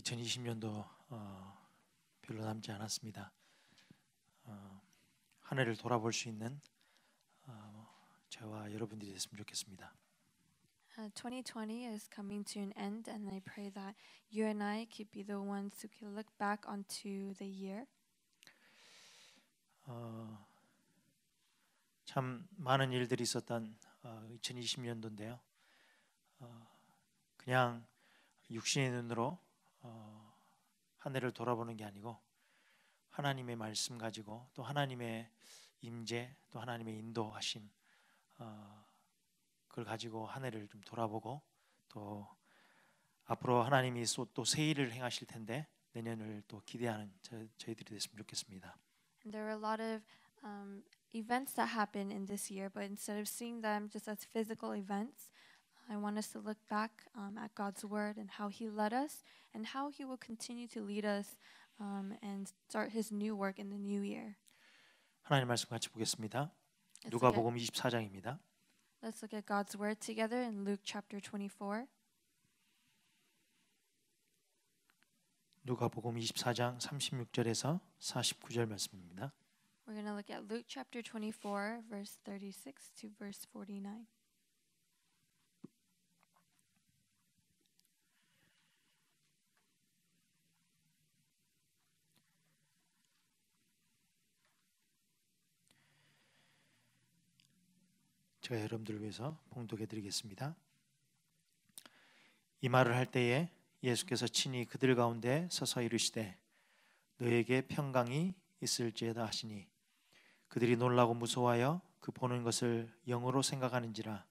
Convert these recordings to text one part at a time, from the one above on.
2020년도 어, 별로 남지 않았습니다. 어, 한 해를 돌아볼 수 있는 어, 저와 여러분들이 됐으면 좋겠습니다. Uh, 2020 is coming to an end, and I pray that you and I could be the ones who can look back onto the year. 어, 참 많은 일들이 있었던 어, 2020년도인데요. 어, 그냥 육신의 눈으로 어, 한 해를 돌아보는 게 아니고 하나님의 말씀 가지고 또 하나님의 임재 또 하나님의 인도하심 어, 그걸 가지고 하늘을 좀 돌아보고 또 앞으로 하나님이 또새 일을 행하실 텐데 내년을 또 기대하는 저, 희들이 됐으면 좋겠습니다. There are a lot of um, events that happen in this year, but instead of seeing them just as physical events, I want us to look back um, at God's word and how He led us and how He will continue to lead us um, and start His new work in the new year. 하나님 말씀 같이 보겠습니다. 누가복음 24장입니다. Let's look at God's word together in Luke chapter 24. 누가복음 24장 36절에서 49절 말씀입니다. We're going to look at Luke chapter 24 verse 36 to verse 49. 제가 여러분들을 위해서 봉독해 드리겠습니다. 이 말을 할 때에 예수께서 친히 그들 가운데 서서 이르시되 너에게 평강이 있을지어다 하시니 그들이 놀라고 무서워하여 그 보는 것을 영으로 생각하는지라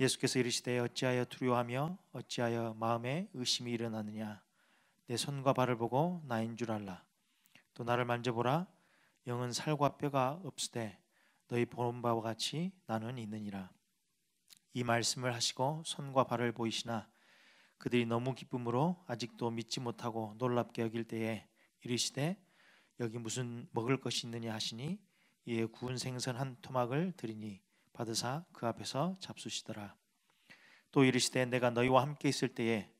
예수께서 이르시되 어찌하여 두려워하며 어찌하여 마음에 의심이 일어나느냐 내 손과 발을 보고 나인 줄 알라 또 나를 만져보라 영은 살과 뼈가 없으되 너희 본 바와 같이 나는 있느니라. 이 말씀을 하시고 손과 발을 보이시나 그들이 너무 기쁨으로 아직도 믿지 못하고 놀랍게 여길 때에 이르시되 여기 무슨 먹을 것이 있느냐 하시니 이에 구운 생선 한 토막을 드리니 받으사 그 앞에서 잡수시더라. 또 이르시되 내가 너희와 함께 있을 때에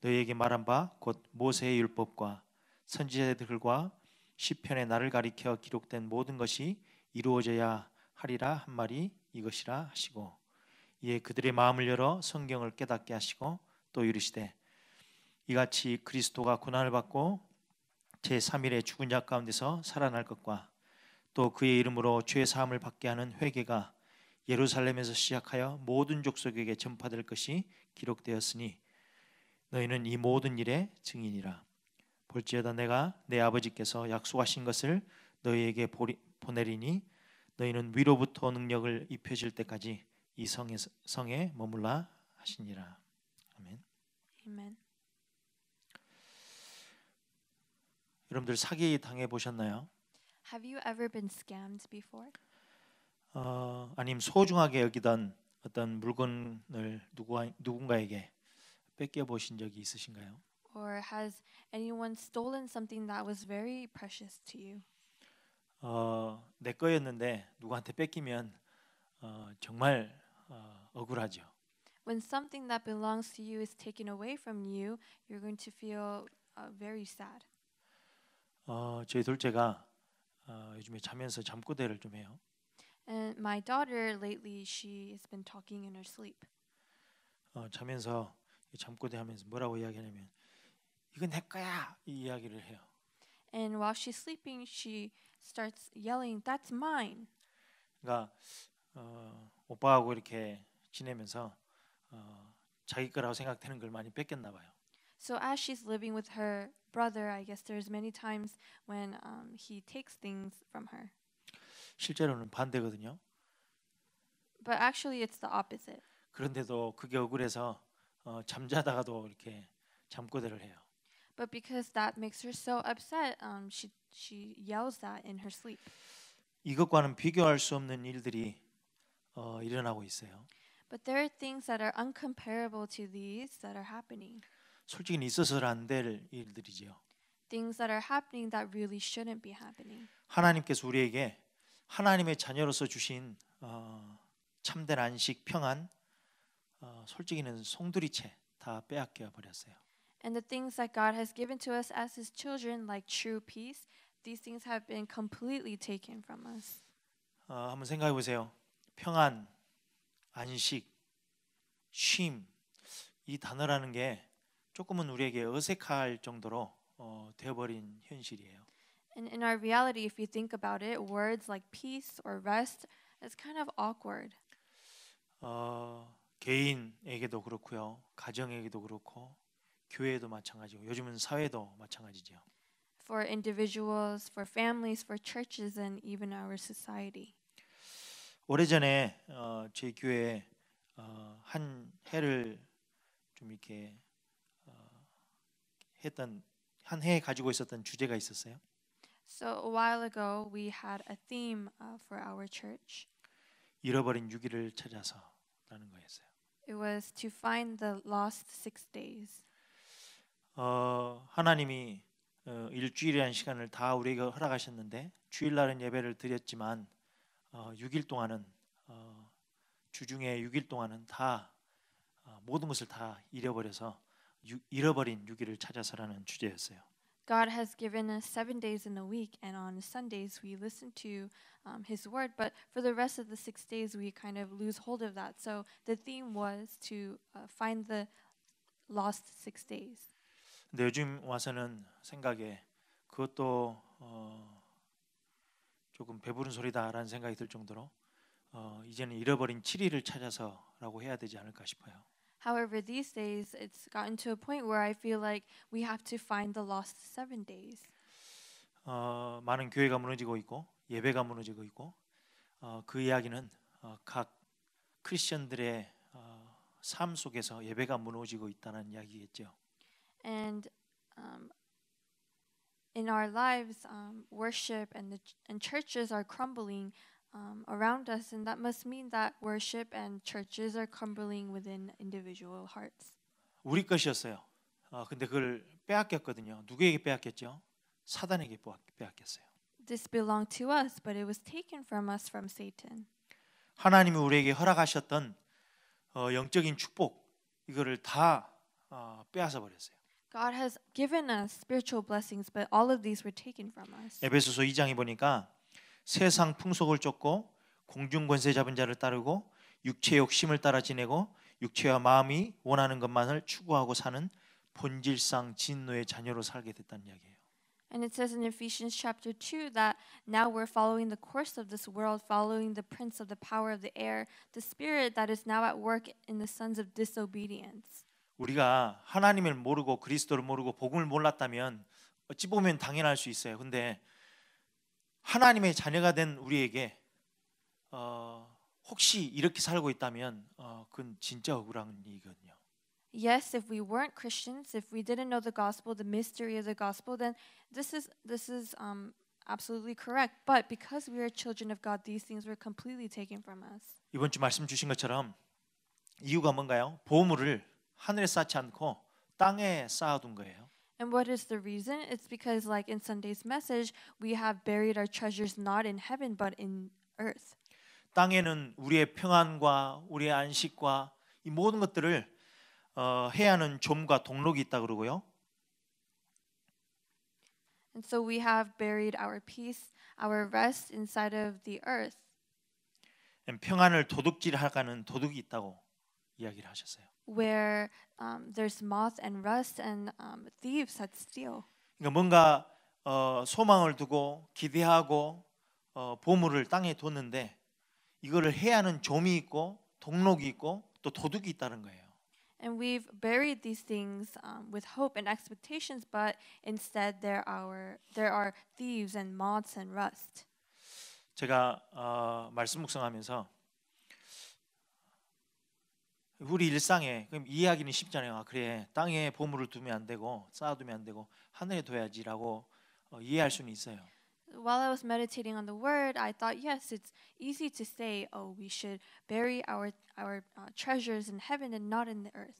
너희에게 말한 바 곧 모세의 율법과 선지자들과 시편의 나를 가리켜 기록된 모든 것이 이루어져야 하리라 한 말이 이것이라 하시고 이에 그들의 마음을 열어 성경을 깨닫게 하시고 또 이르시되 이같이 그리스도가 고난을 받고 제3일에 죽은 자 가운데서 살아날 것과 또 그의 이름으로 죄 사함을 받게 하는 회개가 예루살렘에서 시작하여 모든 족속에게 전파될 것이 기록되었으니 너희는 이 모든 일의 증인이라 볼지어다 내가 내 아버지께서 약속하신 것을 너희에게 보내리니 너희는 위로부터 능력을 입혀질 때까지 이 성에, 성에 머물라 하시니라. 아멘. 아멘. 여러분들 사기 당해 보셨나요? Have you ever been scammed before? 어, 아님 소중하게 여기던 어떤 물건을 누구 누군가에게 뺏겨 보신 적이 있으신가요? Or has anyone stolen something that was very precious to you? 어, 내 거였는데 누구한테 뺏기면 어, 정말 어, 억울하죠. When something that belongs to you is taken away from you, you're going to feel uh, very sad. 어, 저희 둘째가 어, 요즘에 자면서 잠꼬대를 좀 해요. And my daughter lately she has been talking in her sleep. 어, 자면서 잠꼬대 하면서 뭐라고 이야기하냐면 이건 내 거야 이 이야기를 해요. And while she's sleeping, she starts yelling, "That's mine." 그러니까 어, 오빠하고 이렇게 지내면서 어, 자기 거라고 생각되는 걸 많이 뺏겼나 봐요. So as she's living with her brother, I guess there's many times when um, he takes things from her. 실제로는 반대거든요. But actually, it's the opposite. 그런데도 그게 억울해서 어, 잠자다가도 이렇게 잠꼬대를 해요. But because that makes her so upset, um, she she yells that in her sleep. 이것과는 비교할 수 없는 일들이 어, 일어나고 있어요. But there are things that are uncomparable to these that are happening. 솔직히 있어서는 안 될 일들이지요. Things that are happening that really shouldn't be happening. 하나님께서 우리에게 하나님의 자녀로서 주신 어, 참된 안식, 평안, 어, 솔직히는 송두리째 다 빼앗겨 버렸어요. and the things that God has given to us as His children, like true peace, these things have been completely taken from us. 어, 한번 생각해 보세요. 평안, 안식, 쉼, 이 단어라는 게 조금은 우리에게 어색할 정도로 어, 되어버린 현실이에요. And in our reality, if you think about it, words like peace or rest is kind of awkward. 어, 개인에게도 그렇고요, 가정에게도 그렇고 교회도 마찬가지고 요즘은 사회도 마찬가지죠. For individuals, for families, for churches, and even our society. 오래전에 어, 제 교회 어, 한 해를 좀 이렇게 어, 했던 한 해에 가지고 있었던 주제가 있었어요. So a while ago, we had a theme uh, for our church. 잃어버린 6일을 찾아서라는 거였어요. It was to find the lost six days. 어, 하나님이 어, 일주일이라는 시간을 다 우리에게 허락하셨는데 주일날은 예배를 드렸지만 어, 6일 동안은 어, 주중에 6일 동안은 다 모든 것을 다 잃어버려서 잃어버린 6일을 찾아서라는 주제였어요. God has given us seven days in a week, and on Sundays we listen to um, His word, but for the rest of the six days we kind of lose hold of that. So the theme was to uh, find the lost six days. 근데 요즘 와서는 생각에 그것도 어 조금 배부른 소리다라는 생각이 들 정도로 어 이제는 잃어버린 7위를 찾아서라고 해야 되지 않을까 싶어요. However, these days it's gotten to a point where I feel like we have to find the lost seven days. 어, 많은 교회가 무너지고 있고 예배가 무너지고 있고 어, 그 이야기는 어, 각 크리스천들의 어, 삶 속에서 예배가 무너지고 있다는 이야기겠죠. And um, in our lives, um, worship and, the ch- and churches are crumbling um, around us, and that must mean that worship and churches are crumbling within individual hearts. 우리 것이었어요. 어, 근데 그걸 빼앗겼거든요. 누구에게 빼앗겼죠? 사단에게 빼앗겼어요. This belonged to us, but it was taken from us from Satan. 하나님이 우리에게 허락하셨던 어, 영적인 축복 이거를 다 어, 빼앗아 버렸어요. God has given us spiritual blessings, but all of these were taken from us. 에베소서 2장에 보니까 세상 풍속을 쫓고 공중 권세 잡은 자를 따르고 육체 욕심을 따라 지내고 육체와 마음이 원하는 것만을 추구하고 사는 본질상 진노의 자녀로 살게 됐다는 이야기예요. And it says in Ephesians chapter 2 that now we're following the course of this world, following the prince of the power of the air, the spirit that is now at work in the sons of disobedience. 우리가 하나님을 모르고 그리스도를 모르고 복음을 몰랐다면 어찌 보면 당연할 수 있어요. 근데 하나님의 자녀가 된 우리에게 어, 혹시 이렇게 살고 있다면 어, 그건 진짜 억울한 일이거든요. Yes, if we weren't Christians, if we didn't know the gospel, the mystery of the gospel, then this is this is um, absolutely correct. But because we are children of God, these things were completely taken from us. 이번 주 말씀 주신 것처럼 이유가 뭔가요? 보물을 하늘에 쌓지 않고 땅에 쌓아둔 거예요. And what is the reason? It's because like in Sunday's message, we have buried our treasures not in heaven but in earth. 땅에는 우리의 평안과 우리의 안식과 이 모든 것들을 어, 해하는 좀과 동록이 있다 그러고요. And so we have buried our peace, our rest inside of the earth. 평안을 도둑질하는 도둑이 있다고 이야기를 하셨어요. Where um, there's moth and rust and um, thieves that steal. 그러니까 뭔가 어, 소망을 두고 기대하고 어, 보물을 땅에 뒀는데 이거를 해야 하는 좀이 있고 동록이 있고 또 도둑이 있다는 거예요. And we've buried these things um, with hope and expectations, but instead there are there are thieves and moths and rust. 제가 어, 말씀 묵상하면서 우리 일상에 그럼 이해하기는 쉽잖아요. 아, 그래 땅에 보물을 두면 안 되고 쌓아두면 안 되고 하늘에 둬야지라고 어, 이해할 수는 있어요. While I was meditating on the word, I thought, yes, it's easy to say, oh, we should bury our our uh, treasures in heaven and not in the earth.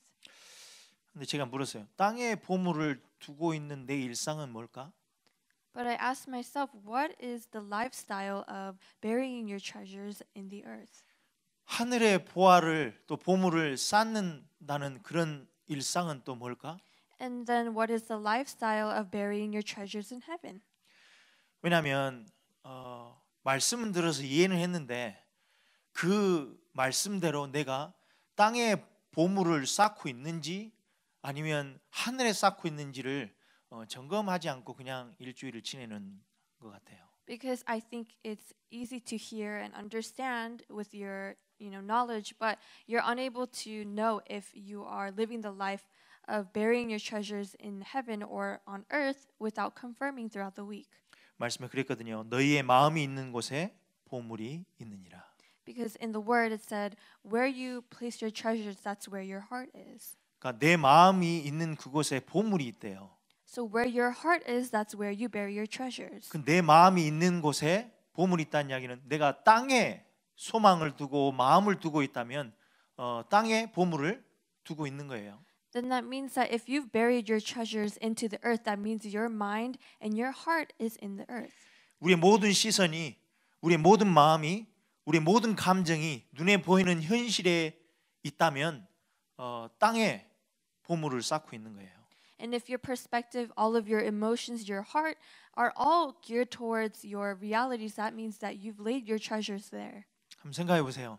근데 제가 물었어요. 땅에 보물을 두고 있는 내 일상은 뭘까? But I asked myself, what is the lifestyle of burying your treasures in the earth? 하늘의 보화를 또 보물을 쌓는다는 그런 일상은 또 뭘까? And then what is the lifestyle of burying your treasures in heaven? 왜냐하면 어, 말씀은 들어서 이해는 했는데 그 말씀대로 내가 땅에 보물을 쌓고 있는지 아니면 하늘에 쌓고 있는지를 어, 점검하지 않고 그냥 일주일을 지내는 것 같아요. Because I think it's easy to hear and understand with your you know knowledge, but you're unable to know if you are living the life of burying your treasures in heaven or on earth without confirming throughout the week. 말씀에 그랬거든요. 너희의 마음이 있는 곳에 보물이 있느니라. Because in the word it said, where you place your treasures, that's where your heart is. 그러니까 내 마음이 있는 그곳에 보물이 있대요. So where your heart is, that's where you bury your treasures. 그내 마음이 있는 곳에 보물이 있다는 이야기는 내가 땅에 소망을 두고 마음을 두고 있다면 어, 땅에 보물을 두고 있는 거예요. Then that means that if you've buried your treasures into the earth, that means your mind and your heart is in the earth. 우리의 모든 시선이, 우리의 모든 마음이, 우리의 모든 감정이 눈에 보이는 현실에 있다면 어, 땅에 보물을 쌓고 있는 거예요. And if your perspective, all of your emotions, your heart are all geared towards your realities, that means that you've laid your treasures there. 한번 생각해 보세요.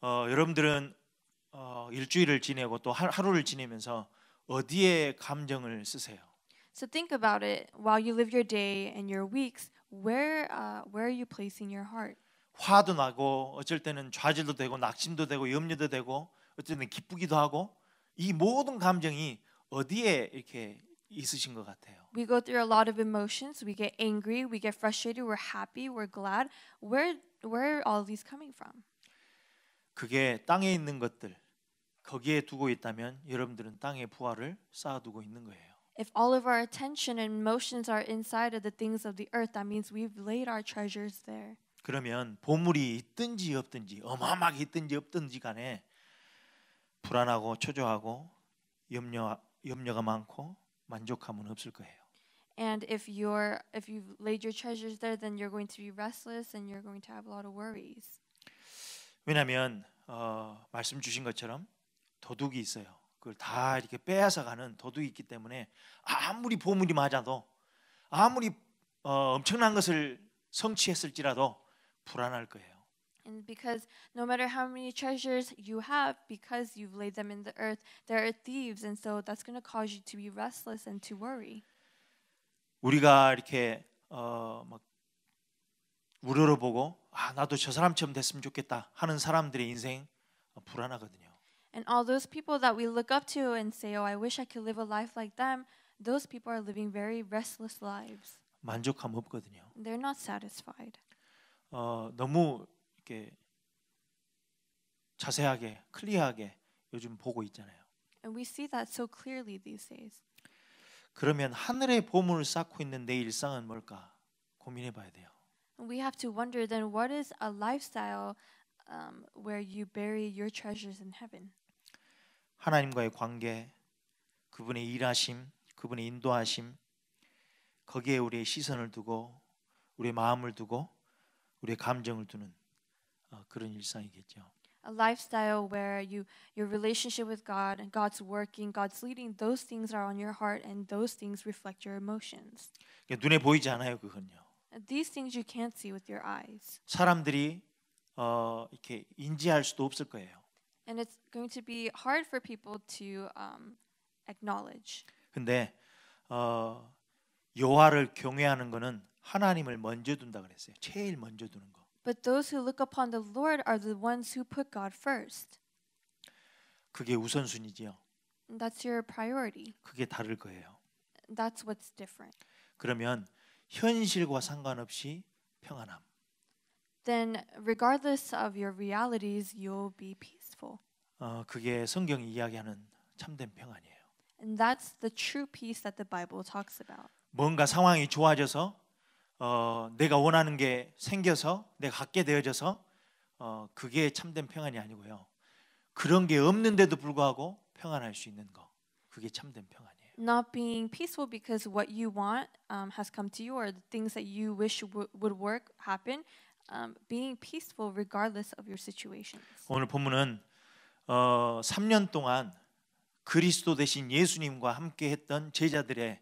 어, 여러분들은 어, 일주일을 지내고 또 하, 하루를 지내면서 어디에 감정을 쓰세요? So think about it while you live your day and your weeks. Where uh, where are you placing your heart? 화도 나고 어쩔 때는 좌절도 되고 낙심도 되고 염려도 되고 어쩔 때는 기쁘기도 하고 이 모든 감정이 어디에 이렇게 있으신 것 같아요. We go through a lot of emotions. We get angry, we get frustrated, we're happy, we're glad. Where where are all these coming from? 그게 땅에 있는 것들 거기에 두고 있다면 여러분들은 땅의 부하를 쌓아두고 있는 거예요. If all of our attention and motions are inside of the things of the earth, that means we've laid our treasures there. 그러면 보물이 있든지 없든지 어마어마하게 있든지 없든지 간에 불안하고 초조하고 염려 염려가 많고 만족함은 없을 거예요. And if you're if you've laid your treasures there, then you're going to be restless and you're going to have a lot of worries. 왜냐하면 어, 말씀 주신 것처럼 도둑이 있어요. 그걸 다 이렇게 빼앗아 가는 도둑이 있기 때문에 아무리 보물이 맞아도 아무리 어, 엄청난 것을 성취했을지라도 불안할 거예요. And because no matter how many treasures you have, because you've laid them in the earth, there are thieves, and so that's going to cause you to be restless and to worry. 우리가 이렇게 어막 우러러보고 아 나도 저 사람처럼 됐으면 좋겠다 하는 사람들의 인생 불안하거든요. And all those people that we look up to and say, "Oh, I wish I could live a life like them," those people are living very restless lives. 만족함 없거든요. They're not satisfied. 어 너무 이렇게 자세하게 클리어하게 요즘 보고 있잖아요. And we see that so clearly these days. 그러면 하늘의 보물을 쌓고 있는 내 일상은 뭘까 고민해 봐야 돼요. We have to wonder then what is a lifestyle um, where you bury your treasures in heaven? 하나님과의 관계, 그분의 일하심, 그분의 인도하심 거기에 우리의 시선을 두고 우리의 마음을 두고 우리의 감정을 두는 어, 그런 일상이겠죠. a lifestyle where you your relationship with God and God's working, God's leading, those things are on your heart and those things reflect your emotions. 눈에 보이지 않아요, 그건요. These things you can't see with your eyes. 사람들이 어, 이렇게 인지할 수도 없을 거예요. And it's going to be hard for people to um, acknowledge. 근데 어, 여호와를 경외하는 것은 하나님을 먼저 둔다 그랬어요. 제일 먼저 두는 거. But those who look upon the Lord are the ones who put God first. 그게 우선순위지요. That's your priority. 그게 다를 거예요. That's what's different. 그러면 현실과 상관없이 평안함. Then regardless of your realities, you'll be peaceful. 어, 그게 성경이 이야기하는 참된 평안이에요. And that's the true peace that the Bible talks about. 뭔가 상황이 좋아져서 어, 내가 원하는 게 생겨서 내가 갖게 되어져서 어, 그게 참된 평안이 아니고요. 그런 게 없는데도 불구하고 평안할 수 있는 거. 그게 참된 평안이에요. Not being peaceful because what you want um, has come to you or the things that you wish would work happen. Um, being peaceful regardless of your situations. 오늘 본문은 어, 3년 동안 그리스도 대신 예수님과 함께 했던 제자들의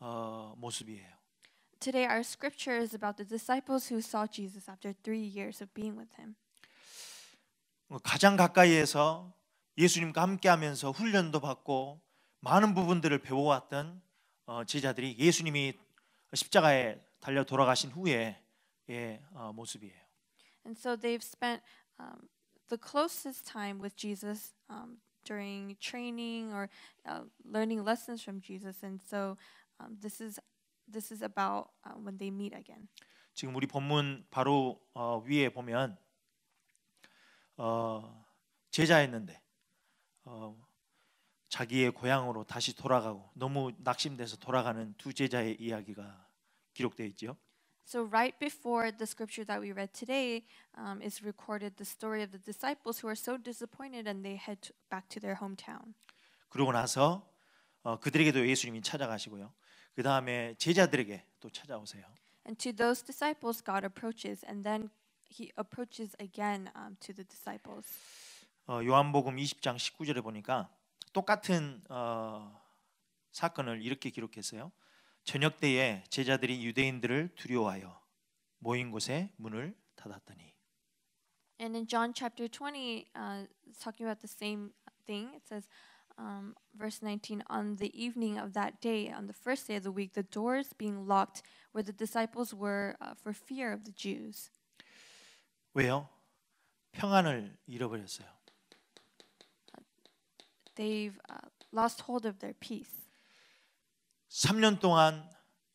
어, 모습이에요. Today, our scripture is about the disciples who saw Jesus after three years of being with him. 가장 가까이에서 예수님과 함께하면서 훈련도 받고 많은 부분들을 배워왔던 제자들이 예수님이 십자가에 달려 돌아가신 후에 모습이에요. And so they've spent um, the closest time with Jesus um, during training or uh, learning lessons from Jesus, and so um, this is this is about when they meet again. 지금 우리 본문 바로 어, 위에 보면 어, 제자였는데 어, 자기의 고향으로 다시 돌아가고 너무 낙심돼서 돌아가는 두 제자의 이야기가 기록되어 있죠. So right before the scripture that we read today um, is recorded the story of the disciples who are so disappointed and they head back to their hometown. 그러고 나서 어, 그들에게도 예수님이 찾아가시고요. 그 다음에 제자들에게 또 찾아오세요. And to those disciples God approaches and then he approaches again um, to the disciples. 어, 요한복음 20장 19절에 보니까 똑같은 어, 사건을 이렇게 기록했어요. 저녁 때에 제자들이 유대인들을 두려워하여 모인 곳에 문을 닫았더니. And in John chapter 20, uh, talking about the same thing, it says. um, verse 19, on the evening of that day, on the first day of the week, the doors being locked where the disciples were uh, for fear of the Jews. 왜요? 평안을 잃어버렸어요. They've uh, lost hold of their peace. 3년 동안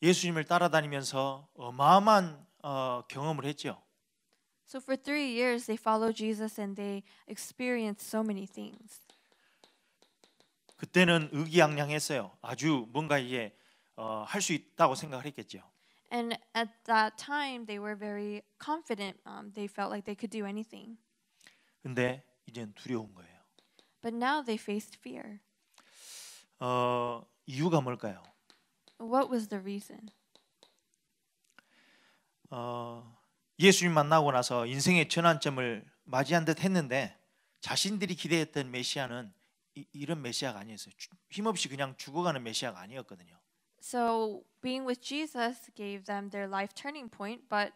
예수님을 따라다니면서 어마어마한 어, 경험을 했죠. So for three years they followed Jesus and they experienced so many things. 그때는 의기양양했어요. 아주 뭔가 이게 어, 할수 있다고 생각을 했겠죠. And at that time they were very confident. Um, they felt like they could do anything. 근데 이젠 두려운 거예요. But now they faced fear. 어, 이유가 뭘까요? What was the reason? 어, 예수님 만나고 나서 인생의 전환점을 맞이한 듯 했는데 자신들이 기대했던 메시아는 이, 런 메시아가 아니었어요. 힘없이 그냥 죽어가는 메시아가 아니었거든요. So being with Jesus gave them their life turning point, but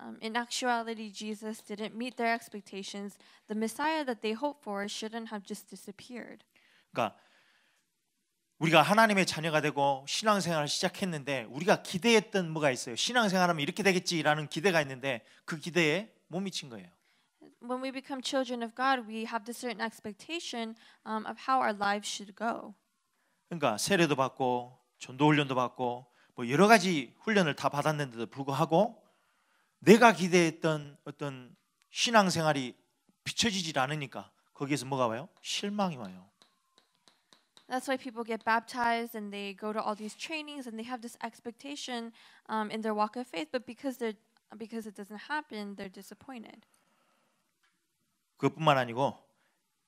um, in actuality, Jesus didn't meet their expectations. The Messiah that they hoped for shouldn't have just disappeared. 그러니까 우리가 하나님의 자녀가 되고 신앙생활을 시작했는데 우리가 기대했던 뭐가 있어요. 신앙생활하면 이렇게 되겠지라는 기대가 있는데 그 기대에 못 미친 거예요. when we become children of God, we have this certain expectation um, of how our lives should go. 그러니까 세례도 받고 전도 훈련도 받고 뭐 여러 가지 훈련을 다 받았는데도 불구하고 내가 기대했던 어떤 신앙생활이 비춰지질 않으니까 거기에서 뭐가 와요? 실망이 와요. That's why people get baptized and they go to all these trainings and they have this expectation um, in their walk of faith, but because they're because it doesn't happen, they're disappointed. 그것뿐만 아니고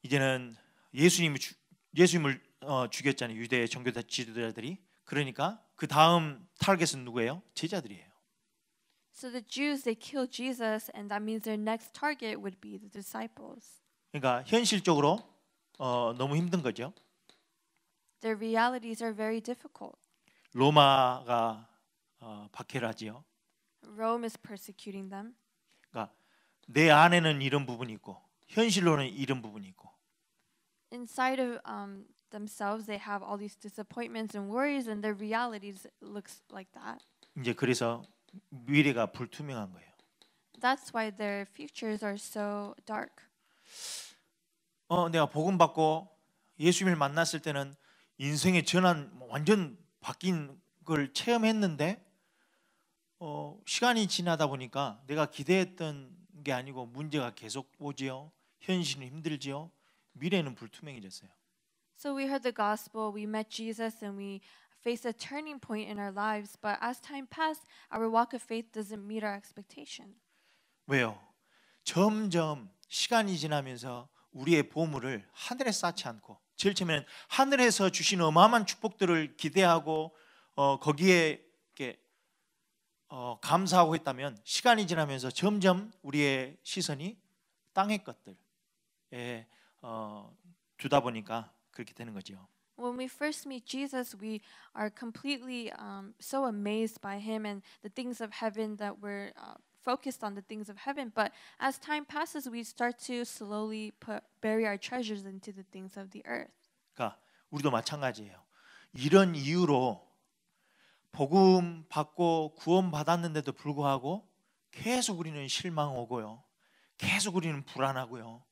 이제는 예수님이 주, 예수님을 어, 죽였잖아요. 유대의 종교다 지도자들이. 그러니까 그 다음 타겟은 누구예요? 제자들이에요. So the Jews they killed Jesus and that means their next target would be the disciples. 그러니까 현실적으로 어, 너무 힘든 거죠. Their realities are very difficult. 로마가 어, 박해를 하지요. Rome is persecuting them. 그러니까 내 안에는 이런 부분이 있고 현실로는 이런 부분이 있고. Inside of um, themselves, they have all these disappointments and worries, and their realities looks like that. 이제 그래서 미래가 불투명한 거예요. That's why their futures are so dark. 어, 내가 복음 받고 예수님을 만났을 때는 인생의 전환 완전 바뀐 걸 체험했는데 어, 시간이 지나다 보니까 내가 기대했던 게 아니고 문제가 계속 오지요. 현실은 힘들지요. 미래는 불투명해졌어요. So we heard the gospel, we met Jesus and we faced a turning point in our lives, but as time passed, our walk of faith doesn't meet our expectation. 왜요? 점점 시간이 지나면서 우리의 보물을 하늘에 쌓지 않고 제일 처음에는 하늘에서 주신 어마어마한 축복들을 기대하고 어, 거기에 이렇게 어, 감사하고 했다면 시간이 지나면서 점점 우리의 시선이 땅의 것들 에, 어, 주다 보니까 그렇게 되는 거죠. When we first meet Jesus, we are completely um, so amazed by Him and the things of heaven that we're uh, focused on the things of heaven. But as time passes, we start to slowly put, bury our treasures into the things of the earth. 그러니까 우리도 마찬가지예요. 이런 이유로 복음 받고 구원 받았는데도 불구하고 계속 우리는 실망하고요. 계속 우리는 불안하고요.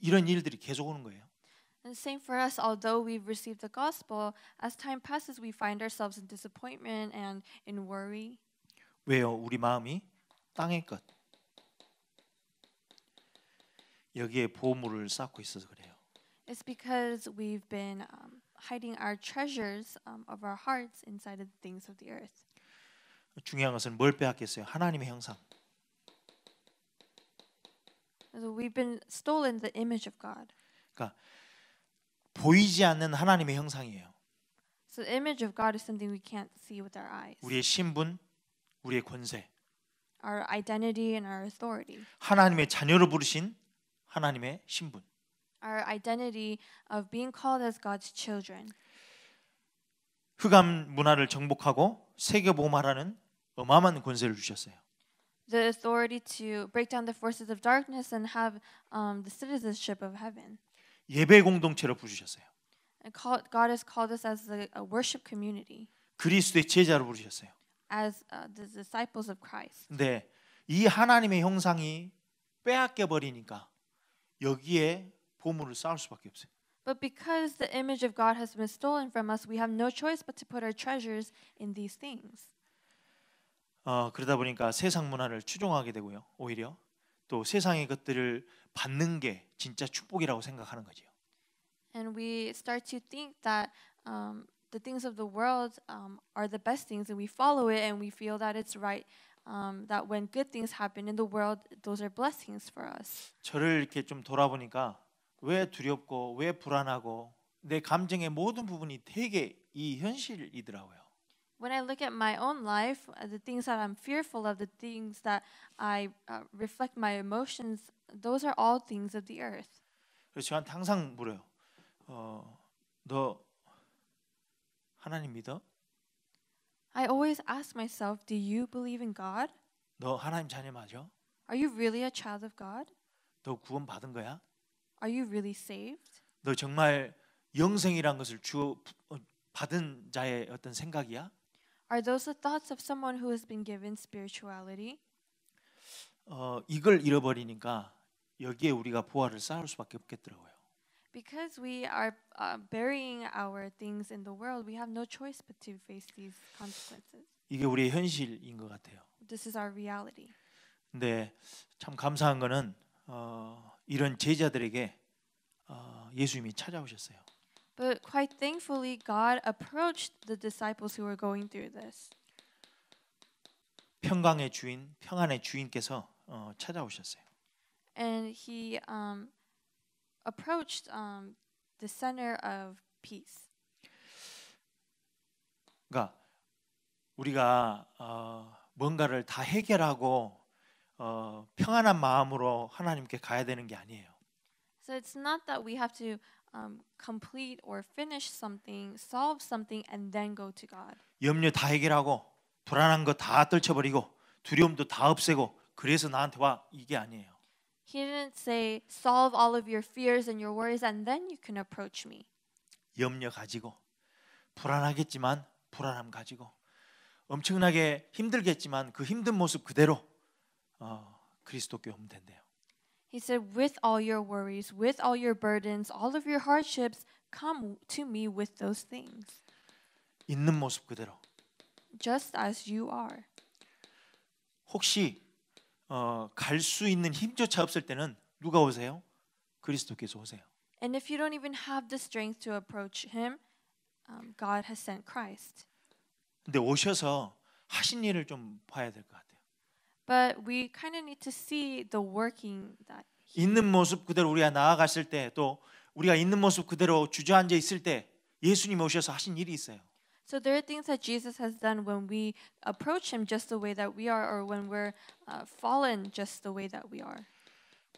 이런 일들이 계속 오는 거예요. And same for us. Although we've received the gospel, as time passes, we find ourselves in disappointment and in worry. 왜요? 우리 마음이 땅의 것 여기에 보물을 쌓고 있어서 그래요. It's because we've been um, hiding our treasures um, of our hearts inside of the things of the earth. 중요한 것은 뭘 빼앗겠어요? 하나님의 형상. So we've been stolen the image of God. 그러니까 보이지 않는 하나님의 형상이에요. So the image of God is something we can't see with our eyes. 우리의 신분, 우리의 권세. Our identity and our authority. 하나님의 자녀로 부르신 하나님의 신분. Our identity of being called as God's children. 흑암 문화를 정복하고 세계 보험하라는 어마어마한 권세를 주셨어요. the authority to break down the forces of darkness and have um, the citizenship of heaven. 예배 공동체로 부르셨어요. And God has called us as a, a worship community, 그리스도의 제자로 부르셨어요. as uh, the disciples of Christ. 이 하나님의 형상이 빼앗겨 버리니까 여기에 보물을 쌓을 수밖에 없어요. But because the image of God has been stolen from us, we have no choice but to put our treasures in these things. 어, 그러다 보니까 세상 문화를 추종하게 되고요. 오히려 또 세상의 것들을 받는 게 진짜 축복이라고 생각하는 거죠. And we start to think that um, the things of the world um, are the best things, and we follow it, and we feel that it's right. Um, that when good things happen in the world, those are blessings for us. 저를 이렇게 좀 돌아보니까 왜 두렵고 왜 불안하고 내 감정의 모든 부분이 되게 이 현실이더라고요. when I look at my own life, uh, the things that I'm fearful of, the things that I uh, reflect my emotions, those are all things of the earth. 저한테 항상 물어요. 어, 너 하나님 믿어? I always ask myself, do you believe in God? 너 하나님 자녀 맞아? Are you really a child of God? 너 구원 받은 거야? Are you really saved? 너 정말 영생이란 것을 주 받은 자의 어떤 생각이야? Are those the thoughts of someone who has been given spirituality? 어, 이걸 잃어버리니까 여기에 우리가 보화를 쌓을 수밖에 없겠더라고요. Because we are uh, burying our things in the world, we have no choice but to face these consequences. 이게 우리의 현실인 것 같아요. This is our reality. 근데 참 감사한 거는 어, 이런 제자들에게 어, 예수님이 찾아오셨어요. But quite thankfully, God approached the disciples who were going through this. 평강의 주인, 평안의 주인께서 어, 찾아오셨어요. And he um, approached um, the center of peace. 그러니까 우리가 어, 뭔가를 다 해결하고 어, 평안한 마음으로 하나님께 가야 되는 게 아니에요. So it's not that we have to um, complete or finish something, solve something, and then go to God. 염려 다 해결하고 불안한 거 다 떨쳐버리고 두려움도 다 없애고 그래서 나한테 와 이게 아니에요. He didn't say solve all of your fears and your worries and then you can approach me. 염려 가지고 불안하겠지만 불안함 가지고 엄청나게 힘들겠지만 그 힘든 모습 그대로 어, 그리스도께 오면 된대요. He said, With all your worries, with all your burdens, all of your hardships, come to me with those things. 있는 모습 그대로. Just as you are. 혹시 어, 갈 있는 힘조차 없을 때는 누가 오세요? 그리스도께서 오세요. And if you don't even have the strength to approach him, um, God has sent Christ. 근데 오셔서 하신 일을 좀 봐야 될 같아요. But we kind of need to see the working that 있는 모습 그대로 우리가 나아갔을 때 또 우리가 있는 모습 그대로 주저앉아 있을 때 예수님 오셔서 하신 일이 있어요. So there are things that Jesus has done when we approach him just the way that we are or when we're uh, fallen just the way that we are.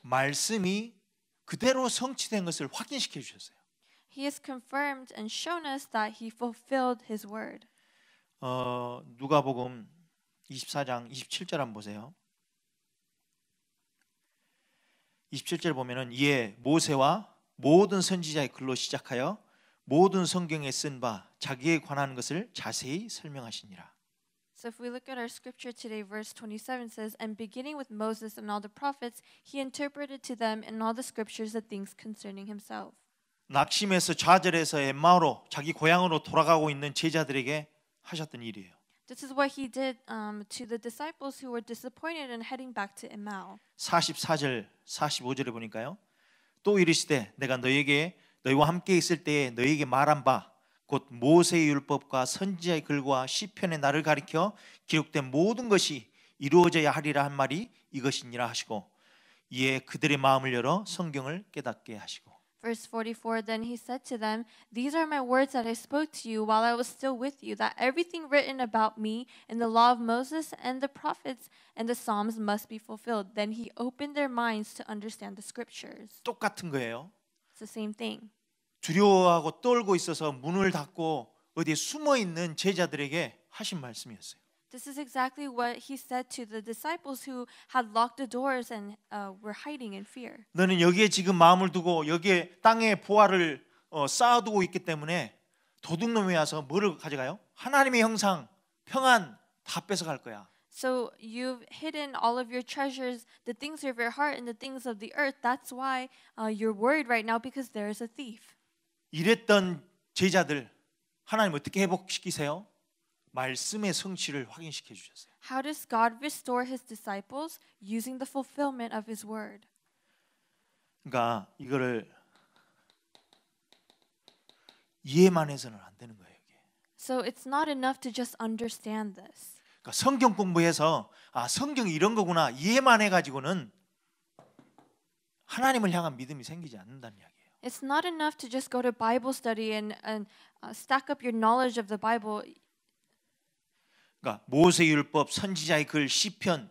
말씀이 그대로 성취된 것을 확인시켜 주셨어요. He has confirmed and shown us that he fulfilled his word. 어 누가복음 24장 27절 한번 보세요. 27절 보면은 이에 모세와 모든 선지자의 글로 시작하여 모든 성경에 쓴 바 자기에 관한 것을 자세히 설명하시니라. So if we look at our scripture today, verse 27 says, And beginning with Moses and all the prophets, he interpreted to them in all the scriptures the things concerning himself. 낙심에서 좌절에서 엠마오로 자기 고향으로 돌아가고 있는 제자들에게 하셨던 일이에요. This is what he did um, to the disciples who were disappointed and heading back to Emmaus. 44절, 45절에 보니까요. 또 이르시되 내가 너에게 너희와 함께 있을 때에 너희에게 말한 바 곧 모세의 율법과 선지자의 글과 시편의 나를 가리켜 기록된 모든 것이 이루어져야 하리라 한 말이 이것이니라 하시고 이에 그들의 마음을 열어 성경을 깨닫게 하시고 Verse 44 Then he said to them, These are my words that I spoke to you while I was still with you, that everything written about me in the law of Moses and the prophets and the Psalms must be fulfilled. Then he opened their minds to understand the scriptures. 똑같은 거예요. It's the same thing. 두려워하고 떨고 있어서 문을 닫고 어디에 숨어 있는 제자들에게 하신 말씀이었어요. This is exactly what he said to the disciples who had locked the doors and uh, were hiding in fear. 너는 여기에 지금 마음을 두고 여기에 땅에 보화를 어, 쌓아두고 있기 때문에 도둑놈이 와서 뭐를 가져가요? 하나님의 형상, 평안 다 뺏어갈 거야. So you've hidden all of your treasures, the things of your heart and the things of the earth. That's why uh, you're worried right now because there is a thief. 이랬던 제자들 하나님 어떻게 회복시키세요? 말씀의 성취를 확인시켜 주셨어요. How does God restore his disciples using the fulfillment of his word? 그러니까 이거를 이해만 해서는 안 되는 거예요, 이게. So it's not enough to just understand this. 그러니까 성경 공부해서 아, 성경이 이런 거구나 이해만 해 가지고는 하나님을 향한 믿음이 생기지 않는다는 이야기. It's not enough to just go to Bible study and, and uh, stack up your knowledge of the Bible. 그러니까 모세율법, 선지자의 글, 시편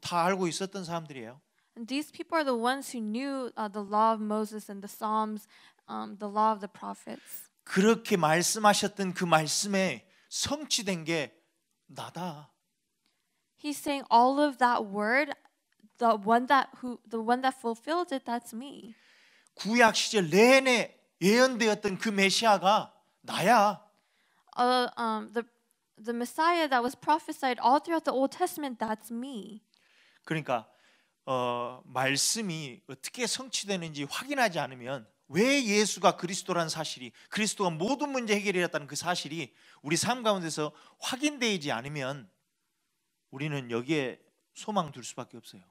다 알고 있었던 사람들이에요. And these people are the ones who knew uh, the law of Moses and the Psalms, um, the law of the prophets. 그렇게 말씀하셨던 그 말씀에 성취된 게 나다. He's saying all of that word, the one that who, the one that fulfilled it, that's me. 구약 시절 내내 예언되었던 그 메시아가 나야. Uh, um, the the Messiah that was prophesied all throughout the Old Testament, that's me. 그러니까 어, 말씀이 어떻게 성취되는지 확인하지 않으면 왜 예수가 그리스도란 사실이 그리스도가 모든 문제 해결이었다는 그 사실이 우리 삶 가운데서 확인되지 않으면 우리는 여기에 소망 둘 수밖에 없어요.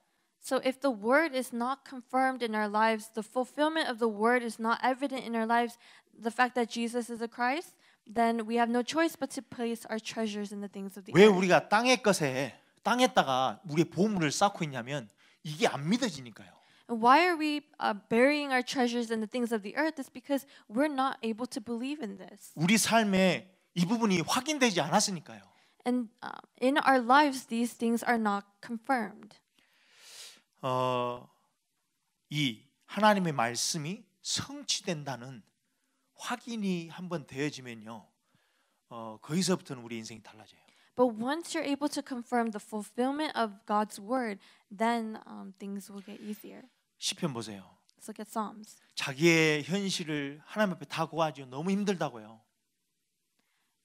So if the word is not confirmed in our lives, the fulfillment of the word is not evident in our lives, the fact that Jesus is the Christ, then we have no choice but to place our treasures in the things of the 왜 earth. 우리가 땅의 것에 땅에다가 우리의 보물을 쌓고 있냐면 이게 안 믿어지니까요. why are we uh, burying our treasures in the things of the earth? It's because we're not able to believe in this. 우리 삶에 이 부분이 확인되지 않았으니까요. And uh, in our lives, these things are not confirmed. 어, 이 하나님의 말씀이 성취된다는 확인이 한번 되어지면요, 어, 거기서부터는 우리 인생이 달라져요. But once you're able to confirm the fulfillment of God's word, then um, things will get easier. 시편 보세요. Let's look at Psalms. 자기의 현실을 하나님 앞에 다 고하죠. 너무 힘들다고요.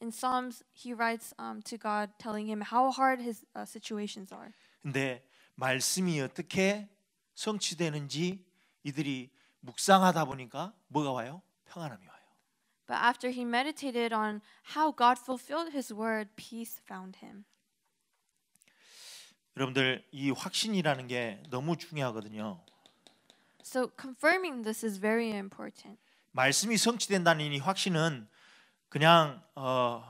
In Psalms, he writes um, to God, telling him how hard his uh, situations are. 근데 말씀이 어떻게 성취되는지 이들이 묵상하다 보니까 뭐가 와요? 평안함이 와요. But after he meditated on how God fulfilled his word, peace found him. 여러분들 이 확신이라는 게 너무 중요하거든요. So confirming this is very important. 말씀이 성취된다는 이 확신은 그냥 어,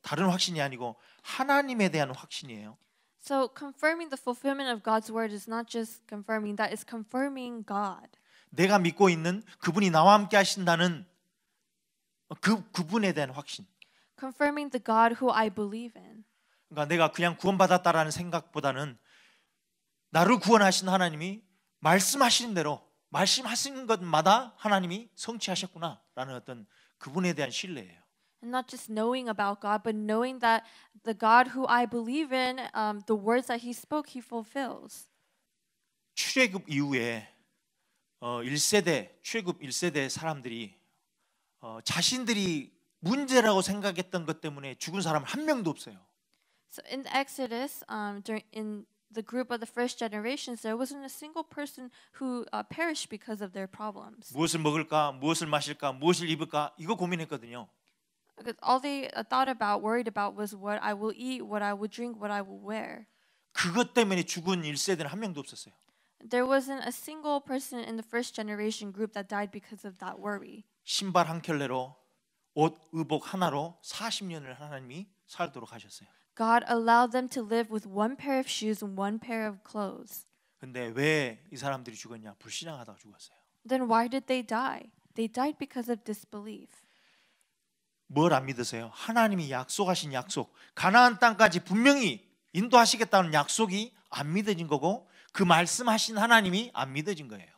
다른 확신이 아니고 하나님에 대한 확신이에요. So confirming the fulfillment of God's word is not just confirming that it's confirming God. 내가 믿고 있는 그분이 나와 함께 하신다는 그 그분에 대한 확신. Confirming the God who I believe in. 그러니까 내가 그냥 구원받았다라는 생각보다는 나를 구원하신 하나님이 말씀하시는 대로 말씀하신 것마다 하나님이 성취하셨구나라는 어떤 그분에 대한 신뢰예요. And not just knowing about God, but knowing that the God who I believe in, um, the words that He spoke, He fulfills. 출애굽 이후에 어, 1세대 출애굽 1세대 사람들이 어, 자신들이 문제라고 생각했던 것 때문에 죽은 사람 한 명도 없어요. So in Exodus, um, during in the group of the first generations, there wasn't a single person who uh, perished because of their problems. 무엇을 먹을까, 무엇을 마실까, 무엇을 입을까 이거 고민했거든요. Because all they thought about, worried about, was what I will eat, what I will drink, what I will wear. 그것 때문에 죽은 1세대는 한 명도 없었어요. There wasn't a single person in the first generation group that died because of that worry. 신발 한 켤레로 옷 의복 하나로 40년을 하나님이 살도록 하셨어요. God allowed them to live with one pair of shoes and one pair of clothes. 근데 왜 이 사람들이 죽었냐? 불신앙하다가 죽었어요. Then why did they die? They died because of disbelief. 뭘 안 믿으세요? 하나님이 약속하신 약속, 가나안 땅까지 분명히 인도하시겠다는 약속이 안 믿어진 거고 그 말씀하신 하나님이 안 믿어진 거예요.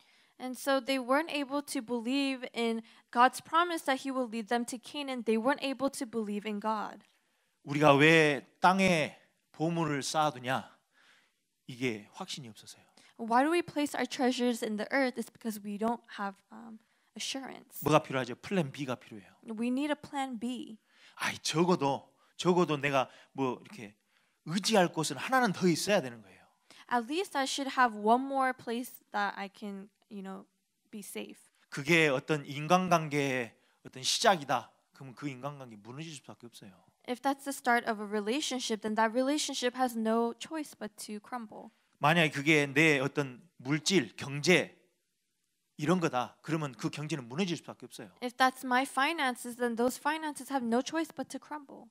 And so they weren't able to believe in God's promise that he will lead them to Canaan. They weren't able to believe in God. 우리가 왜 땅에 보물을 쌓아두냐? 이게 확신이 없어서요. Why do we place our treasures in the earth? It's because we don't have um, assurance. 뭐가 필요하죠? 플랜 B가 필요해요. We need a plan B. 아이 적어도 적어도 내가 뭐 이렇게 의지할 곳은 하나는 더 있어야 되는 거예요. At least I should have one more place that I can you know, be safe. 그게 어떤 인간관계의 어떤 시작이다. 그럼 그 인간관계 무너질 수밖에 없어요. If that's the start of a relationship, then that relationship has no choice but to crumble. 만약에 그게 내 어떤 물질, 경제 이런 거다. 그러면 그 경제는 무너질 수밖에 없어요. If that's my finances, then those finances have no choice but to crumble.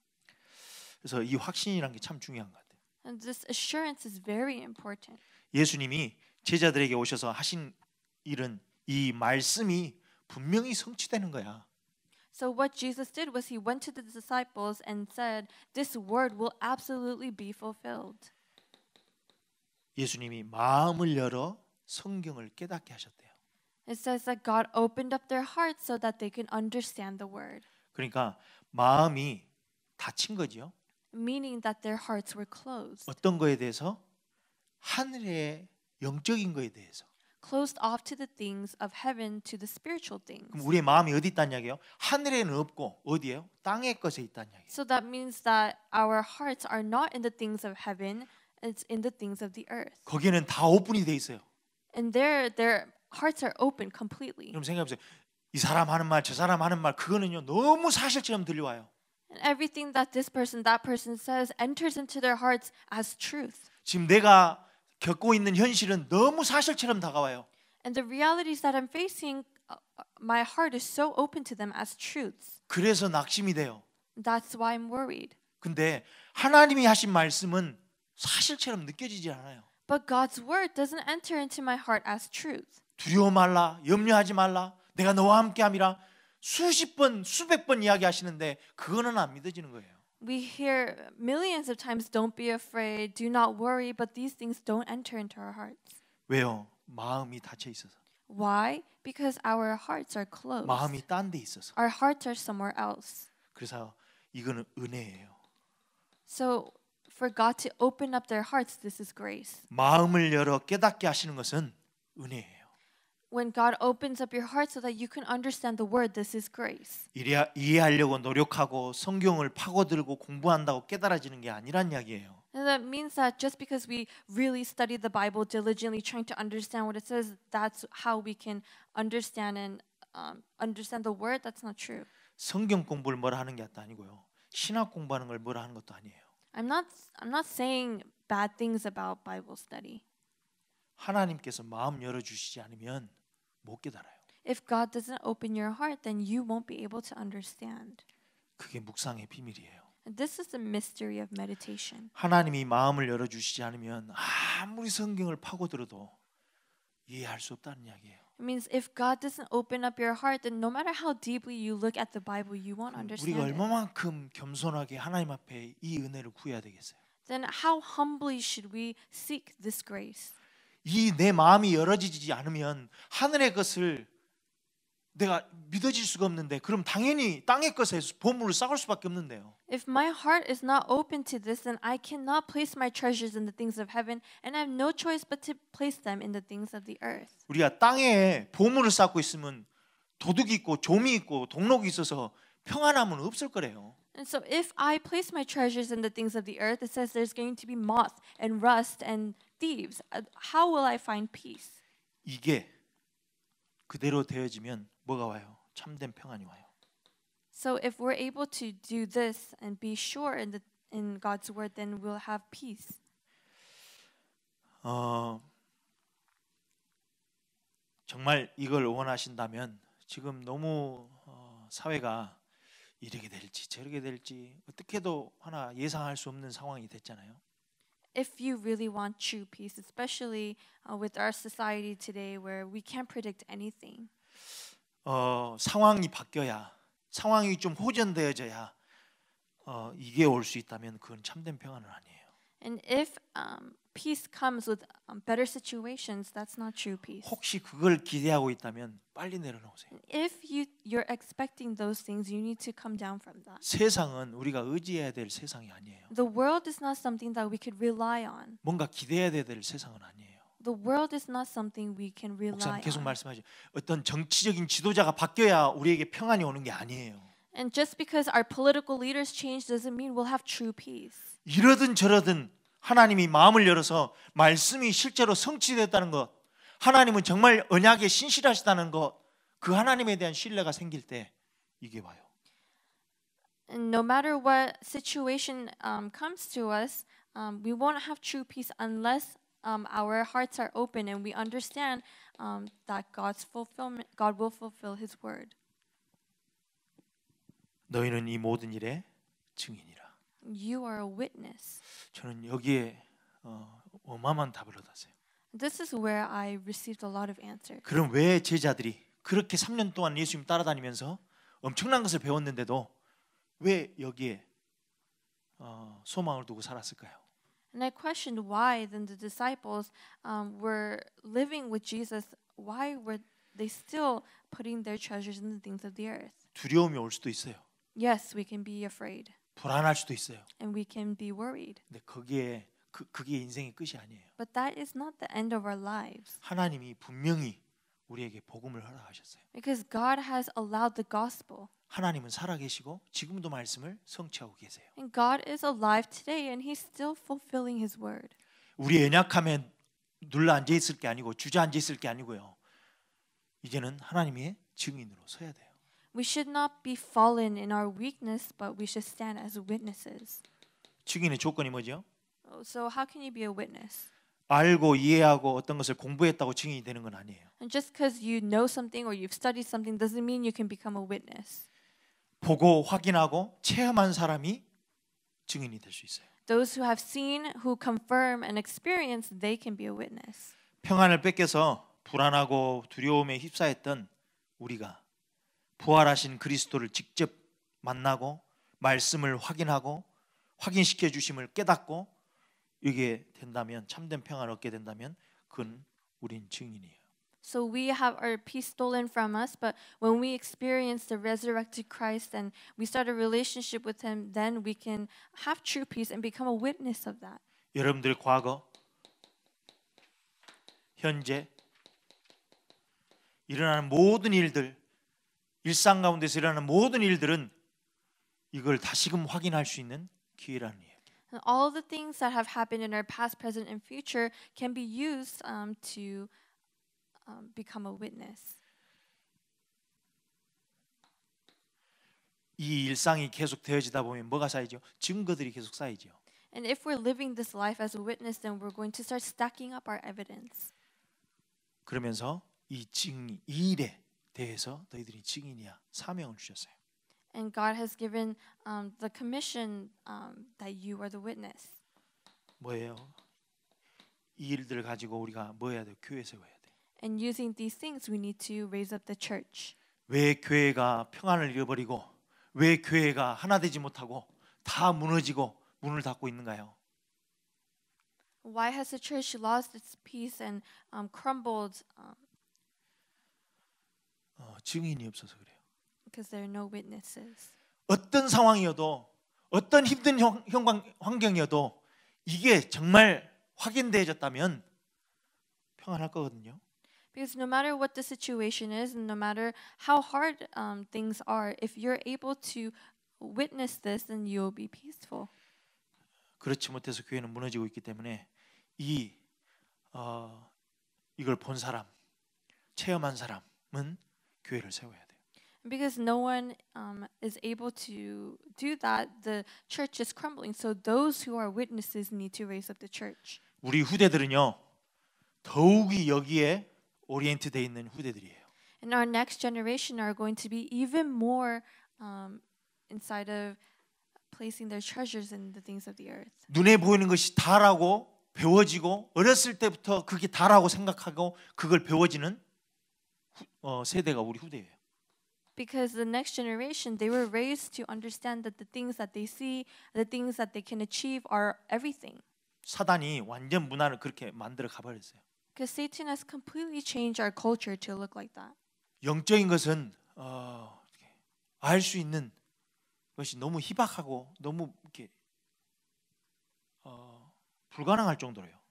그래서 이 확신이라는 게 참 중요한 것 같아요. And this assurance is very important. 예수님이 제자들에게 오셔서 하신 일은 이 말씀이 분명히 성취되는 거야. So what Jesus did was he went to the disciples and said, "This word will absolutely be fulfilled." 예수님이 마음을 열어 성경을 깨닫게 하셨대요. It says that God opened up their hearts so that they can understand the word. 그러니까 마음이 닫힌 거지요. Meaning that their hearts were closed. 어떤 거에 대해서 하늘의 영적인 거에 대해서. closed off to the things of heaven to the spiritual things. 그럼 우리의 마음이 어디 있다는 이야기예요? 하늘에는 없고 어디예요? 땅의 것에 있다는 이야기예요. So that means that our hearts are not in the things of heaven, it's in the things of the earth. 거기는 다 오픈이 돼 있어요. And there their hearts are open completely. 그럼 생각해 보세요. 이 사람 하는 말, 저 사람 하는 말 그거는요. 너무 사실처럼 들려와요. And everything that this person, that person says enters into their hearts as truth. 지금 내가 겪고 있는 현실은 너무 사실처럼 다가와요. And the realities that I'm facing, my heart is so open to them as truths. 그래서 낙심이 돼요. That's why I'm worried. 근데 하나님이 하신 말씀은 사실처럼 느껴지지 않아요. But God's word doesn't enter into my heart as truth. 두려워 말라, 염려하지 말라, 내가 너와 함께함이라 수십 번, 수백 번 이야기하시는데 그거는 안 믿어지는 거예요. we hear millions of times don't be afraid, do not worry, but these things don't enter into our hearts. 왜요? 마음이 닫혀 있어서. Why? Because our hearts are closed. 마음이 있어서. Our hearts are somewhere else. 그래서 이거는 은혜예요. So for God to open up their hearts, this is grace. 마음을 열어 깨닫게 하시는 것은 은혜예요 when God opens up your heart so that you can understand the word this is grace. 이해, 이해하려고 노력하고 성경을 파고들고 공부한다고 깨달아지는 게 아니란 이야기예요. And that means that just because we really study the Bible diligently trying to understand what it says that's how we can understand and um, understand the word that's not true. 성경 공부를 뭐라 하는 게 아니고요. 신학 공부하는 걸 뭐라 하는 것도 아니에요. I'm not I'm not saying bad things about Bible study. 하나님께서 마음 열어 주시지 않으면 못 깨달아요. If God doesn't open your heart, then you won't be able to understand. 그게 묵상의 비밀이에요. This is the mystery of meditation. 하나님이 마음을 열어 주시지 않으면 아무리 성경을 파고들어도 이해할 수 없다는 이야기예요. It means if God doesn't open up your heart, then no matter how deeply you look at the Bible, you won't understand. 우리가 얼마만큼 겸손하게 하나님 앞에 이 은혜를 구해야 되겠어요? Then how humbly should we seek this grace? 이내 마음이 열어지지 않으면 하늘의 것을 내가 믿어질 수가 없는데 그럼 당연히 땅의 것에 보물을 쌓을 수밖에 없는데요. If my heart is not open to this then I cannot place my treasures in the things of heaven and I have no choice but to place them in the things of the earth. 우리가 땅에 보물을 쌓고 있으면 도둑이 있고 조미 있고 동록이 있어서 평안함은 없을 거래요. And so if I place my treasures in the things of the earth, it says there's going to be moth and rust and thieves. How will I find peace? 이게 그대로 되어지면 뭐가 와요? 참된 평안이 와요. So if we're able to do this and be sure in the in God's word, then we'll have peace. 어, 정말 이걸 원하신다면 지금 너무 어, 사회가 이렇게 될지 저렇게 될지 어떻게도 하나 예상할 수 없는 상황이 됐잖아요. if you really want true peace, especially uh, with our society today where we can't predict anything. 어, 상황이 바뀌어야 상황이 좀 호전되어져야 어, 이게 올 수 있다면 그건 참된 평안은 아니에요. And if um, peace comes with um, better situations, that's not true peace. 혹시 그걸 기대하고 있다면 빨리 내려놓으세요. If you you're expecting those things, you need to come down from that. 세상은 우리가 의지해야 될 세상이 아니에요. The world is not something that we could rely on. 뭔가 기대해야 될 세상은 아니에요. The world is not something we can rely 목사님 계속 말씀하죠. 어떤 정치적인 지도자가 바뀌어야 우리에게 평안이 오는 게 아니에요. And just because our political leaders change doesn't mean we'll have true peace. 이러든 저러든 하나님이 마음을 열어서 말씀이 실제로 성취됐다는 것, 하나님은 정말 언약에 신실하시다는 것, 그 하나님에 대한 신뢰가 생길 때 이게 와요. No matter what situation um, comes to us, um, we won't have true peace unless um, our hearts are open and we understand um, that God's fulfillment, God will fulfill His word. 너희는 이 모든 일에 증인이라. You are a witness. 저는 여기에 어, 답을 얻었어요. This is where I received a lot of answers. 그럼 왜 제자들이 그렇게 3년 동안 예수님 따라다니면서 엄청난 것을 배웠는데도 왜 여기에 어, 소망을 두고 살았을까요? And I questioned why then the disciples um, were living with Jesus. Why were they still putting their treasures in the things of the earth? 두려움이 올 수도 있어요. Yes, we can be afraid. 불안할 수도 있어요. And we can be worried. 근데 거기에 그 그게 인생의 끝이 아니에요. But that is not the end of our lives. 하나님이 분명히 우리에게 복음을 허락하셨어요. Because God has allowed the gospel. 하나님은 살아계시고 지금도 말씀을 성취하고 계세요. And God is alive today and he's still fulfilling his word. 우리 연약함에 눌러 앉아 있을 게 아니고 주저앉아 있을 게 아니고요. 이제는 하나님의 증인으로 서야 돼요. We should not be fallen in our weakness, but we should stand as witnesses. 증인의 조건이 뭐죠? Oh, so how can you be a witness? 알고 이해하고 어떤 것을 공부했다고 증인이 되는 건 아니에요. And just because you know something or you've studied something doesn't mean you can become a witness. 보고 확인하고 체험한 사람이 증인이 될 수 있어요. Those who have seen, who confirm and experience, they can be a witness. 평안을 뺏겨서 불안하고 두려움에 휩싸였던 우리가 부활하신 그리스도를 직접 만나고 말씀을 확인하고 확인시켜 주심을 깨닫고 이게 된다면 참된 평안을 얻게 된다면 그건 우린 증인이에요. So we have our peace stolen from us, but when we experience the resurrected Christ and we start a relationship with him, then we can have true peace and become a witness of that. 여러분들 과거 현재 일어나는 모든 일들 일상 가운데서 일어나는 모든 일들은 이걸 다시금 확인할 수 있는 기회라는 이야기. And all the things that have happened in our past, present, and future can be used um, to um, become a witness. 이 일상이 계속 되어지다 보면 뭐가 쌓이죠? 증거들이 계속 쌓이죠. And if we're living this life as a witness, then we're going to start stacking up our evidence. 그러면서 이 증 이 일에 대해서 너희들이 증인이야 사명을 주셨어요. And God has given um, the commission um, that you are the witness. 뭐예요? 이 일들을 가지고 우리가 뭐 해야 돼? 교회 세워야 돼. And using these things, we need to raise up the church. 왜 교회가 평안을 잃어버리고 왜 교회가 하나 되지 못하고 다 무너지고 문을 닫고 있는가요? Why has the church lost its peace and um, crumbled? Um, 어, 증인이 없어서 그래요. Because there are no witnesses. 어떤 상황이어도 어떤 힘든 형, 형광, 환경이어도 이게 정말 확인되어졌다면 평안할 거거든요. Because no matter what the situation is, and no matter how hard um, things are, if you're able to witness this, then you'll be peaceful. 그렇지 못해서 교회는 무너지고 있기 때문에 이 어, 이걸 본 사람, 체험한 사람은 교회를 세워야 돼요. Because no one um, is able to do that, the church is crumbling. So those who are witnesses need to raise up the church. 우리 후대들은요 더욱이 여기에 오리엔트돼 있는 후대들이에요. And our next generation are going to be even more um, inside of placing their treasures in the things of the earth. 눈에 보이는 것이 다라고 배워지고 어렸을 때부터 그게 다라고 생각하고 그걸 배워지는 어, 세대가 우리 후대예요. Because the next generation, they were raised to understand that the things that they see, the things that they can achieve are everything. 사단이 완전 문화를 그렇게 만들어 가버렸어요. Because Satan has completely changed our culture to look like that. 영적인 것은 어, 알수 있는 것이 너무 희박하고 너무 이렇게 어, 불가능할 정도로요.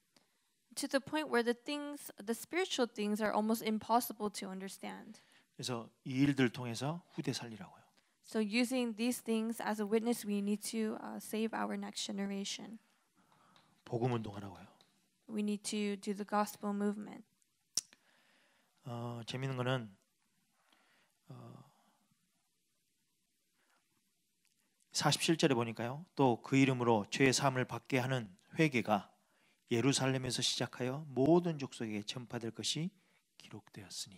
to the point where the things, the spiritual things are almost impossible to understand. 그래서 이 일들 통해서 후대 살리라고요. So using these things as a witness, we need to uh, save our next generation. 복음 운동하라고요. We need to do the gospel movement. 어, 재밌는 거는 어, 47절에 보니까요. 또 그 이름으로 죄의 사함을 받게 하는 회개가 예루살렘에서 시작하여 모든 족속에게 전파될 것이 기록되었으니.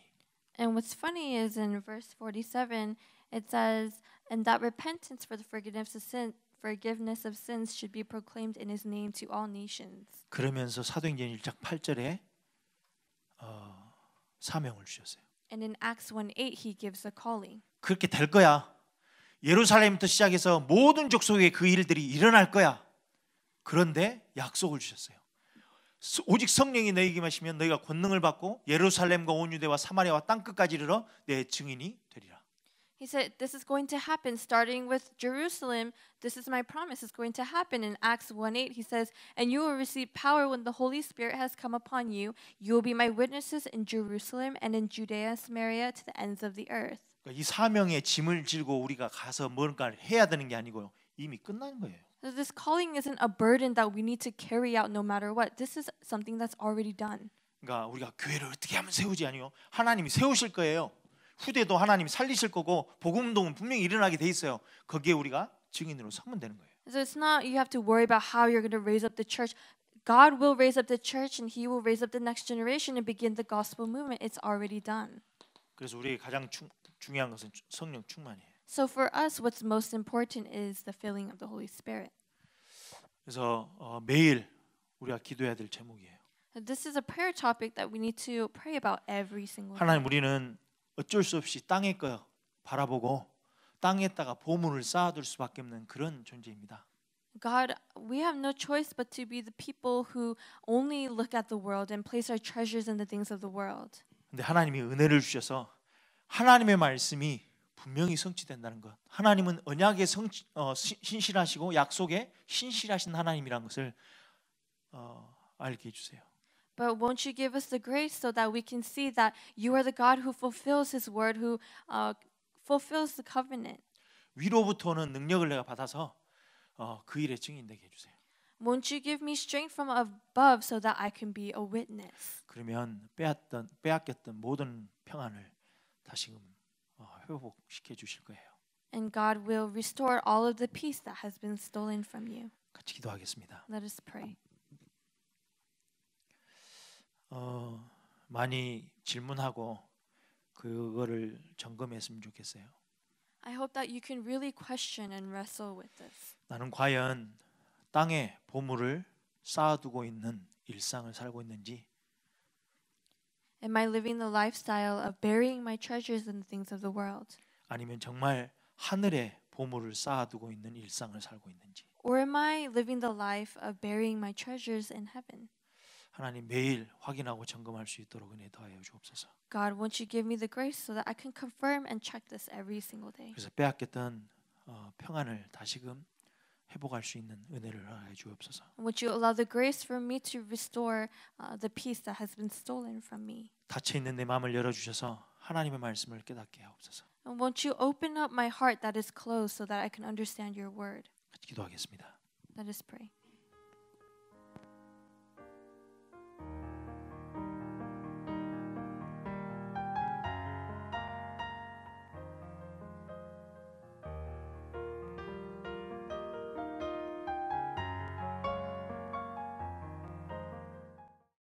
And what's funny is in verse 47 it says and that repentance for the forgiveness of sin forgiveness of sins should be proclaimed in his name to all nations. 그러면서 사도행전 1장 8절에 어, 사명을 주셨어요. And in Acts 1:8 he gives a calling. 그렇게 될 거야. 예루살렘부터 시작해서 모든 족속에 그 일들이 일어날 거야. 그런데 약속을 주셨어요. 오직 성령이 너희에게 마시면 너희가 권능을 받고 예루살렘과 온 유대와 사마리아와 땅 끝까지 이르러 내 증인이 되리라. He said this is going to happen starting with Jerusalem. This is my promise. It's going to happen in Acts 1:8. He says, "And you will receive power when the Holy Spirit has come upon you. You will be my witnesses in Jerusalem and in Judea, Samaria to the ends of the earth." 이 사명의 짐을 지고 우리가 가서 뭔가를 해야 되는 게 아니고요. 이미 끝난 거예요. This calling isn't a burden that we need to carry out no matter what. This is something that's already done. 그러니까 우리가 교회를 어떻게 하면 세우지 아니요. 하나님이 세우실 거예요. 후대도 하나님이 살리실 거고 복음동은 분명히 일어나게 돼 있어요. 거기에 우리가 증인으로 서면 되는 거예요. So it's not you have to worry about how you're going to raise up the church. God will raise up the church and he will raise up the next generation and begin the gospel movement. It's already done. 그래서 우리 가장 중, 중요한 것은 성령 충만이에요. So for us, what's most important is the filling of the Holy Spirit. 그래서 어, 매일 우리가 기도해야 될 제목이에요. This is a prayer topic that we need to pray about every single day. 하나님 우리는 어쩔 수 없이 땅의 거 바라보고 땅에다가 보물을 쌓아둘 수밖에 없는 그런 존재입니다. God, we have no choice but to be the people who only look at the world and place our treasures in the things of the world. 근데 하나님이 은혜를 주셔서 하나님의 말씀이 분명히 성취된다는 것. 하나님은 언약에 성취, 어, 신실하시고 약속에 신실하신 하나님이라는 것을 어, 알게 해주세요. But won't you give us the grace so that we can see that you are the God who fulfills His word, who uh, fulfills the covenant? 위로부터는 능력을 내가 받아서 어, 그 일의 증인 되게 해주세요. Won't you give me strength from above so that I can be a witness? 그러면 빼앗던 빼앗겼던 모든 평안을 다시금 회복시켜 주실 거예요. And God will restore all of the peace that has been stolen from you. 같이 기도하겠습니다. Let us pray. 어, 많이 질문하고 그거를 점검했으면 좋겠어요. I hope that you can really question and wrestle with this. 나는 과연 땅에 보물을 쌓아두고 있는 일상을 살고 있는지 Am I living the lifestyle of burying my treasures in the things of the world? 아니면 정말 하늘에 보물을 쌓아두고 있는 일상을 살고 있는지. Or am I living the life of burying my treasures in heaven? 하나님 매일 확인하고 점검할 수 있도록 은혜 더하여 주옵소서. God, won't you give me the grace so that I can confirm and check this every single day? 그래서 빼앗겼던 어, 평안을 다시금 회복할 수 있는 은혜를 허락해 주옵소서. Would you allow the grace for me to restore uh, the peace that has been stolen from me? 닫혀 있는 내 마음을 열어 주셔서 하나님의 말씀을 깨닫게 하옵소서. And won't you open up my heart that is closed so that I can understand your word? 기도하겠습니다. Let us pray.